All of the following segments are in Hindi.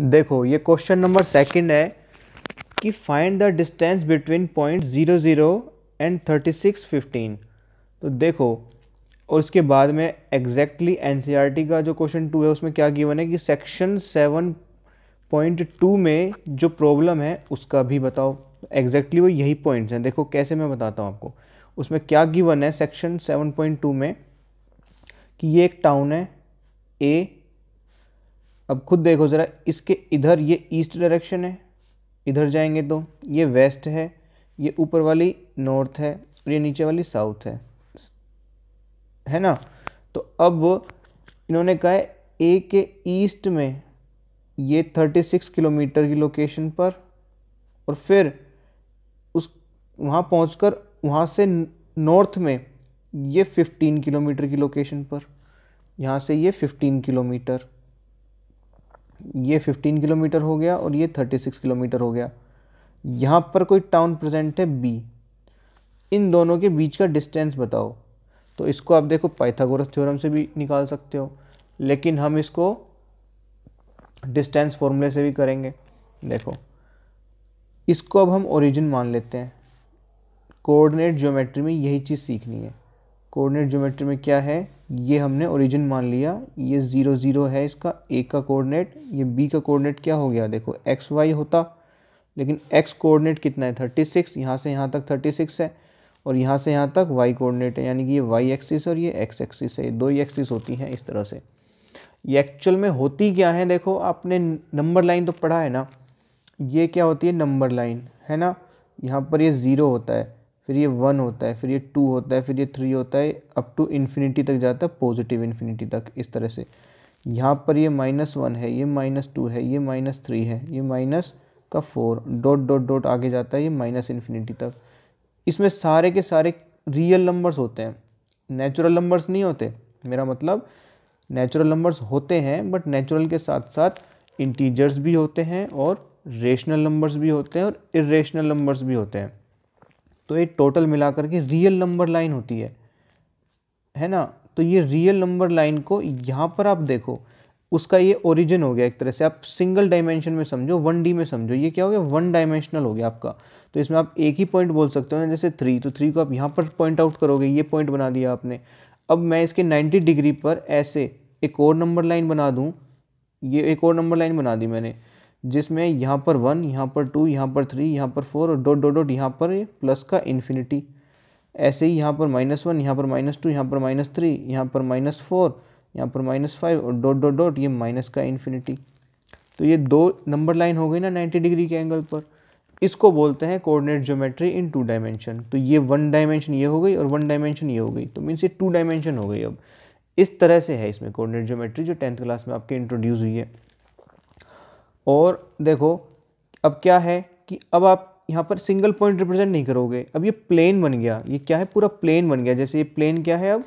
देखो ये क्वेश्चन नंबर सेकंड है कि find the distance between point zero zero and thirty six fifteen तो देखो और उसके बाद में एग्जैक्टली एन e का जो क्वेश्चन टू है उसमें क्या गिवन है कि सेक्शन सेवन पॉइंट टू में जो प्रॉब्लम है उसका भी बताओ एग्जैक्टली वो यही पॉइंट्स हैं देखो कैसे मैं बताता हूँ आपको उसमें क्या गिवन है सेक्शन सेवन पॉइंट टू में कि ये एक टाउन है ए अब खुद देखो ज़रा इसके इधर ये ईस्ट डायरेक्शन है इधर जाएंगे तो ये वेस्ट है ये ऊपर वाली नॉर्थ है और ये नीचे वाली साउथ है है ना तो अब इन्होंने कहा है ए के ईस्ट में ये 36 किलोमीटर की लोकेशन पर और फिर उस वहाँ पहुँच कर वहाँ से नॉर्थ में ये 15 किलोमीटर की लोकेशन पर यहाँ से ये 15 किलोमीटर ये 15 किलोमीटर हो गया और ये 36 किलोमीटर हो गया यहाँ पर कोई टाउन प्रेजेंट है बी इन दोनों के बीच का डिस्टेंस बताओ तो इसको आप देखो पाइथागोरस थ्योरम से भी निकाल सकते हो लेकिन हम इसको डिस्टेंस फॉर्मूले से भी करेंगे देखो इसको अब हम ओरिजिन मान लेते हैं कोऑर्डिनेट ज्योमेट्री में यही चीज़ सीखनी है कोऑर्डिनेट ज्योमेट्री में क्या है ये हमने ओरिजिन मान लिया ये ज़ीरो ज़ीरो है इसका ए का कोऑर्डिनेट ये बी का कोऑर्डिनेट क्या हो गया देखो एक्स वाई होता लेकिन एक्स कोऑर्डिनेट कितना है थर्टी सिक्स यहाँ से यहाँ तक थर्टी सिक्स है और यहाँ से यहाँ तक वाई कोऑर्डिनेट है यानी कि ये वाई एक्सिस और ये एक्स एक्सिस है दो ही एक्सिस होती हैं इस तरह से ये एक्चुअल में होती क्या है देखो आपने नंबर लाइन तो पढ़ा है ना ये क्या होती है नंबर लाइन है ना यहाँ पर ये ज़ीरो होता है फिर ये वन होता है फिर ये टू होता है फिर ये थ्री होता है अप टू इन्फिनिटी तक जाता है पॉजिटिव इन्फिनिटी तक इस तरह से यहाँ पर ये माइनस वन है ये माइनस टू है ये माइनस थ्री है ये माइनस का फोर डॉट डॉट डॉट आगे जाता है ये माइनस इन्फिनिटी तक इसमें सारे के सारे रियल नंबर्स होते हैं नेचुरल नंबर्स नहीं होते मेरा मतलब नेचुरल नंबर्स होते हैं बट नेचुरल के साथ साथ इंटीजर्स भी होते हैं और रेशनल नंबर्स भी होते हैं और इरेशनल नंबर्स भी होते हैं तो ये टोटल मिलाकर के रियल नंबर लाइन होती है है ना तो ये रियल नंबर लाइन को यहाँ पर आप देखो उसका ये ओरिजिन हो गया एक तरह से आप सिंगल डायमेंशन में समझो वन डी में समझो ये क्या हो गया वन डायमेंशनल हो गया आपका तो इसमें आप एक ही पॉइंट बोल सकते हो ना जैसे थ्री तो थ्री को आप यहाँ पर पॉइंट आउट करोगे ये पॉइंट बना दिया आपने अब मैं इसके नाइन्टी डिग्री पर ऐसे एक और नंबर लाइन बना दूँ ये एक और नंबर लाइन बना दी मैंने जिसमें यहाँ पर वन यहाँ पर टू यहाँ पर थ्री यहाँ पर फोर और डॉट डॉट डॉट यहाँ पर प्लस का इन्फिनिटी ऐसे ही यहाँ पर माइनस वन यहाँ पर माइनस टू यहाँ पर माइनस थ्री यहाँ पर माइनस फोर यहाँ पर माइनस फाइव और डॉट डॉट डॉट ये माइनस का इन्फिनिटी तो ये दो नंबर लाइन हो गई ना नाइन्टी डिग्री के एंगल पर इसको बोलते हैं coordinate geometry in two dimension तो ये वन डायमेंशन ये हो गई और वन डायमेंशन ये हो गई तो मीन्स ये टू डायमेंशन हो गई अब इस तरह से है इसमें कोऑर्डिनेट ज्योमेट्री जो टेंथ क्लास में आपके इंट्रोड्यूस हुई है और देखो अब क्या है कि अब आप यहाँ पर सिंगल पॉइंट रिप्रेजेंट नहीं करोगे अब ये प्लेन बन गया ये क्या है पूरा प्लेन बन गया जैसे ये प्लेन क्या है अब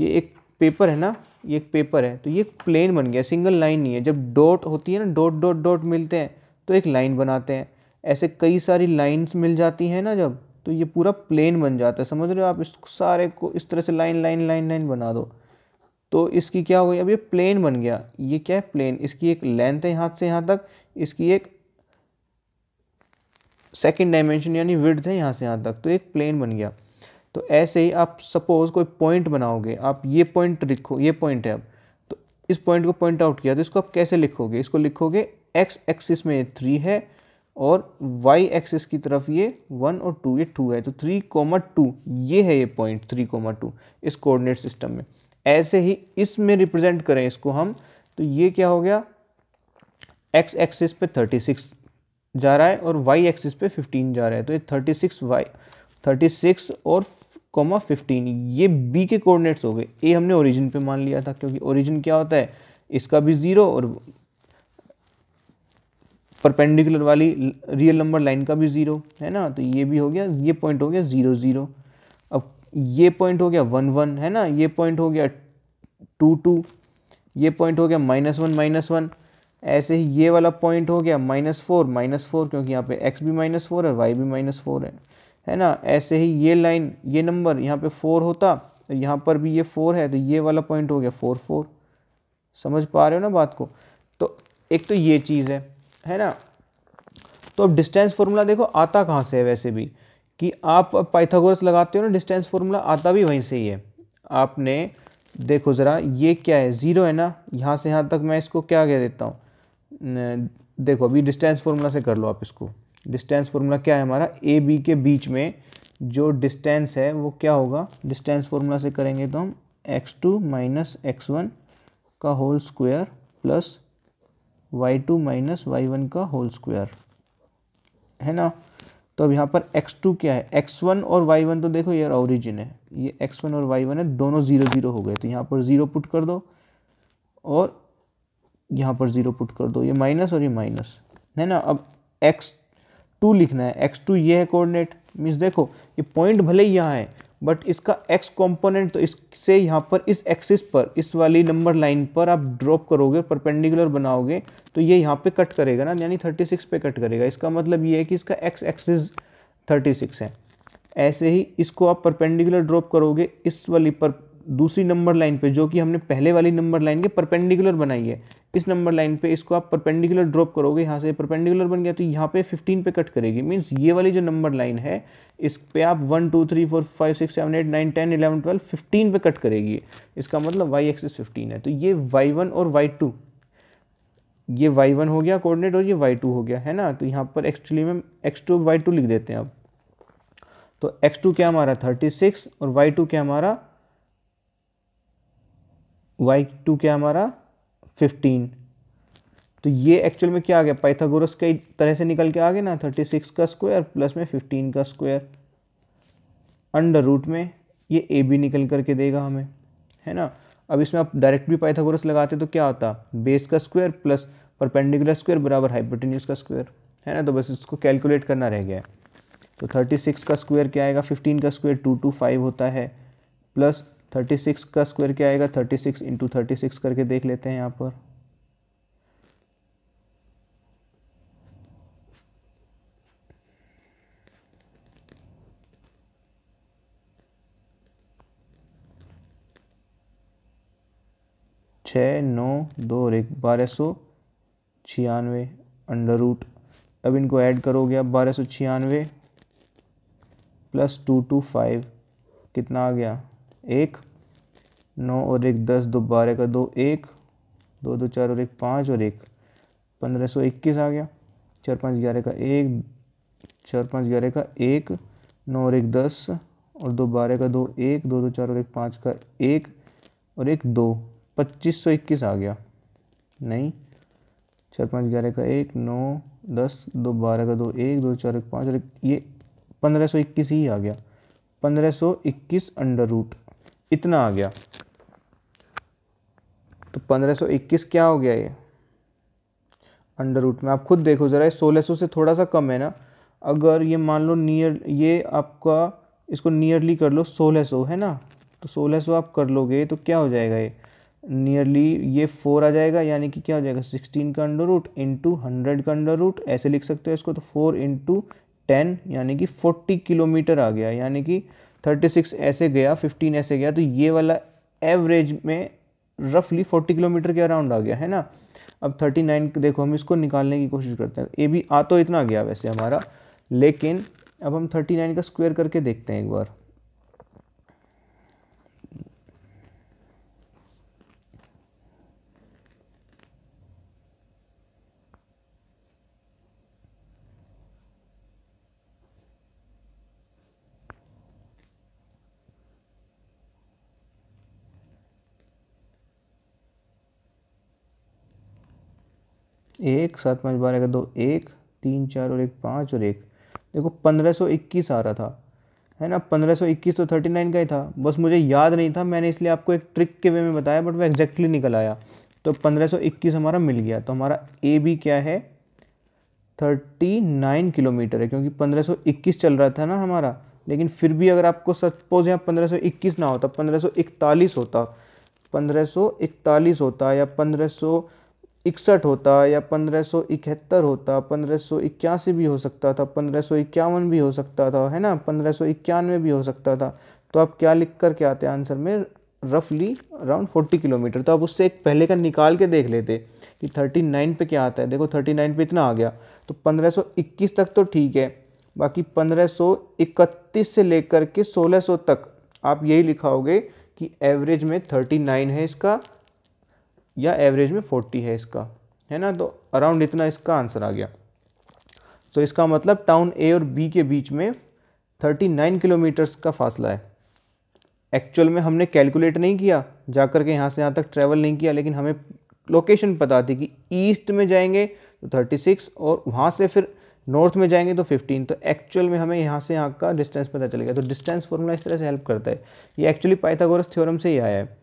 ये एक पेपर है ना ये एक पेपर है तो ये एक प्लेन बन गया सिंगल लाइन नहीं है जब डॉट होती है ना डॉट डॉट डॉट मिलते हैं तो एक लाइन बनाते हैं ऐसे कई सारी लाइन्स मिल जाती हैं ना जब तो ये पूरा प्लेन बन जाता है समझ रहे हो आप इस सारे को इस तरह से लाइन लाइन लाइन लाइन बना दो तो इसकी क्या हो गई अब ये प्लेन बन गया ये क्या है प्लेन इसकी एक लेंथ है यहाँ से यहाँ तक इसकी एक सेकेंड डायमेंशन यानी विड्थ है यहाँ से यहाँ तक तो एक प्लेन बन गया तो ऐसे ही आप सपोज कोई पॉइंट बनाओगे आप ये पॉइंट लिखो ये पॉइंट है अब तो इस पॉइंट को पॉइंट आउट किया तो इसको आप कैसे लिखोगे इसको लिखोगे एक्स एक्सिस में थ्री है और वाई एक्सिस की तरफ ये वन और टू ये टू है तो थ्री कोमा टू ये है ये पॉइंट थ्री कोमा टू इस कोऑर्डिनेट सिस्टम में ऐसे ही इसमें रिप्रेजेंट करें इसको हम तो ये क्या हो गया एक्स एक्सिस पे 36 जा रहा है और वाई एक्सिस पे 15 जा रहा है तो ये 36 वाई 36 और कॉमा फिफ्टीन ये बी के कोऑर्डिनेट्स हो गए ए हमने ओरिजिन पे मान लिया था क्योंकि ओरिजिन क्या होता है इसका भी ज़ीरो और परपेंडिकुलर वाली रियल नंबर लाइन का भी ज़ीरो है ना तो ये भी हो गया ये पॉइंट हो गया ज़ीरो ज़ीरो अब ये पॉइंट हो गया वन वन है ना ये पॉइंट हो गया टू टू ये पॉइंट हो गया माइनस वन माइनस वन ऐसे ही ये वाला पॉइंट हो गया माइनस फोर माइनस फोर क्योंकि यहाँ पे एक्स भी माइनस फोर है वाई भी माइनस फोर है है ना ऐसे ही ये लाइन ये नंबर यहाँ पे फोर होता तो यहाँ पर भी ये फोर है तो ये वाला पॉइंट हो गया फोर फोर समझ पा रहे हो ना बात को तो एक तो ये चीज़ है है ना तो अब डिस्टेंस फॉर्मूला देखो आता कहाँ से है वैसे भी कि आप पाइथागोरस लगाते हो ना डिस्टेंस फॉर्मूला आता भी वहीं से ही है आपने देखो ज़रा ये क्या है ज़ीरो है ना यहाँ से यहाँ तक मैं इसको क्या कह देता हूँ देखो अभी डिस्टेंस फार्मूला से कर लो आप इसको डिस्टेंस फार्मूला क्या है हमारा ए बी के बीच में जो डिस्टेंस है वो क्या होगा डिस्टेंस फार्मूला से करेंगे तो हम X two minus X one का whole square plus Y two minus Y one का होल स्क्वायर है ना तो अब यहाँ पर x2 क्या है x1 और y1 तो देखो यार ओरिजिन है ये x1 और y1 है दोनों ज़ीरो ज़ीरो हो गए तो यहाँ पर ज़ीरो पुट कर दो और यहाँ पर ज़ीरो पुट कर दो ये माइनस और ये माइनस है ना अब x2 लिखना है x2 ये है कोऑर्डिनेट मीन्स देखो ये पॉइंट भले ही यहाँ है बट इसका एक्स कॉम्पोनेंट तो इससे यहाँ पर इस एक्सिस पर इस वाली नंबर लाइन पर आप ड्रॉप करोगे परपेंडिकुलर बनाओगे तो ये यहाँ पे कट करेगा ना यानी 36 पे कट करेगा इसका मतलब ये है कि इसका एक्स एक्सिस 36 है ऐसे ही इसको आप परपेंडिकुलर ड्रॉप करोगे इस वाली पर दूसरी नंबर लाइन पे जो कि हमने पहले वाली नंबर लाइन के परपेंडिकुलर बनाई है इस नंबर लाइन पे इसको आप परपेंडिकुलर ड्रॉप करोगे यहाँ से परपेंडिकुलर बन गया तो यहाँ पे 15 पे कट करेगी मीन्स ये वाली जो नंबर लाइन है इस पे आप one two three four five six seven eight nine ten eleven twelve fifteen पे कट करेगी इसका मतलब वाई एक्सिस फिफ्टीन है तो ये वाई वन और वाई टू ये वाई वन हो गया कोऑर्डिनेट और ये वाई टू हो गया है ना तो यहाँ पर एक्चुअली में एक्स टू वाई टू लिख देते हैं आप तो एक्स टू क्या हमारा थर्टी सिक्स और वाई टू क्या हमारा वाई टू क्या हमारा फिफ्टीन तो ये एक्चुअल में क्या आ गया पाइथागोरस के तरह से निकल के आ गया ना थर्टी सिक्स का स्क्वायर प्लस में फिफ्टीन का स्क्वायर अंडर रूट में ये ए बी निकल करके देगा हमें है ना अब इसमें आप डायरेक्ट भी पाइथागोरस लगाते तो क्या होता बेस का स्क्वायर प्लस परपेंडिकुलर स्क्वायर बराबर हाइपोटेन्यूज का स्क्वायर है ना तो बस इसको कैलकुलेट करना रह गया तो थर्टी सिक्स का स्क्वायर क्या आएगा फिफ्टीन का स्क्वायर टू टू फाइव होता है प्लस थर्टी सिक्स का स्क्वायर क्या आएगा thirty six into thirty six करके देख लेते हैं यहाँ पर छ नौ दो और एक बारह सौ छियानवे अंडर रूट अब इनको ऐड करोगे आप बारह सौ छियानवे प्लस टू टू फाइव कितना आ गया एक नौ और एक दस दो बारह का दो एक दो दो चार और एक पाँच और एक पंद्रह सौ इक्कीस आ गया चार पाँच ग्यारह का एक चार पाँच ग्यारह का एक नौ और एक दस और दो बारह का दो एक दो दो चार और एक पाँच का एक और एक दो पच्चीस सौ इक्कीस आ गया नहीं चार पाँच ग्यारह का एक नौ दस दो बारह का दो एक दो चार एक पाँच और एक ये पंद्रह सौ इक्कीस ही आ गया पंद्रह सौ इक्कीस अंडर रूट इतना आ गया तो 1521 क्या हो गया ये अंडर रूट में आप खुद देखो ज़रा सोलह 1600 से थोड़ा सा कम है ना अगर ये मान लो नियर ये आपका इसको नियरली कर लो सोलह है ना तो सोलह आप कर लोगे तो क्या हो जाएगा ये नियरली ये फोर आ जाएगा यानी कि क्या हो जाएगा सिक्सटीन का अंडर रूट इंटू हंड्रेड का अंडर रूट ऐसे लिख सकते हो इसको तो फोर इंटू टेन यानी कि फोर्टी किलोमीटर आ गया यानी कि थर्टी सिक्स ऐसे गया फिफ्टीन ऐसे गया तो ये वाला एवरेज में रफली फोर्टी किलोमीटर के अराउंड आ गया है ना अब थर्टी नाइन देखो हम इसको निकालने की कोशिश करते हैं ए भी आ तो इतना गया वैसे हमारा लेकिन अब हम थर्टी नाइन का स्क्वायर करके देखते हैं एक बार एक सात पाँच बारह का दो एक तीन चार और एक पाँच और एक देखो पंद्रह सौ इक्कीस आ रहा था है ना पंद्रह सौ इक्कीस तो थर्टी नाइन का ही था बस मुझे याद नहीं था मैंने इसलिए आपको एक ट्रिक के वे में बताया बट वो एग्जैक्टली निकल आया तो पंद्रह सौ इक्कीस हमारा मिल गया तो हमारा ए बी क्या है थर्टी नाइन किलोमीटर है क्योंकि पंद्रह सौ इक्कीस चल रहा था ना हमारा लेकिन फिर भी अगर आपको सपोज यहाँ पंद्रह सौ इक्कीस ना होता तो पंद्रह सौ इकतालीस होता पंद्रह सौ इकतालीस होता या पंद्रह सौ इकसठ होता या पंद्रह सौ इकहत्तर होता पंद्रह सौ इक्यासी भी हो सकता था पंद्रह सौ इक्यावन भी हो सकता था है ना पंद्रह सौ इक्यानवे भी हो सकता था तो आप क्या लिख कर के आते हैं आंसर में रफली अराउंड फोर्टी किलोमीटर तो आप उससे एक पहले का निकाल के देख लेते कि थर्टी नाइन पर क्या आता है देखो थर्टी नाइन पर इतना आ गया तो पंद्रह सौ इक्कीस तक तो ठीक है बाकी पंद्रह सौ इकतीस से लेकर के सोलह सौ तक आप यही लिखाओगे कि एवरेज में थर्टी नाइन है इसका या एवरेज में फोर्टी है इसका है ना तो अराउंड इतना इसका आंसर आ गया तो इसका मतलब टाउन ए और बी के बीच में थर्टी नाइन किलोमीटर्स का फासला है एक्चुअल में हमने कैलकुलेट नहीं किया जा करके के यहाँ से यहाँ तक ट्रैवल नहीं किया लेकिन हमें लोकेशन पता थी कि ईस्ट में जाएंगे तो थर्टी सिक्स और वहाँ से फिर नॉर्थ में जाएंगे तो 15 तो एक्चुअल में हमें यहाँ से यहाँ का डिस्टेंस पता चलेगा तो डिस्टेंस फॉर्मूला इस तरह से हेल्प करता है ये एक्चुअली पाइथागोरस थ्योरम से ही आया है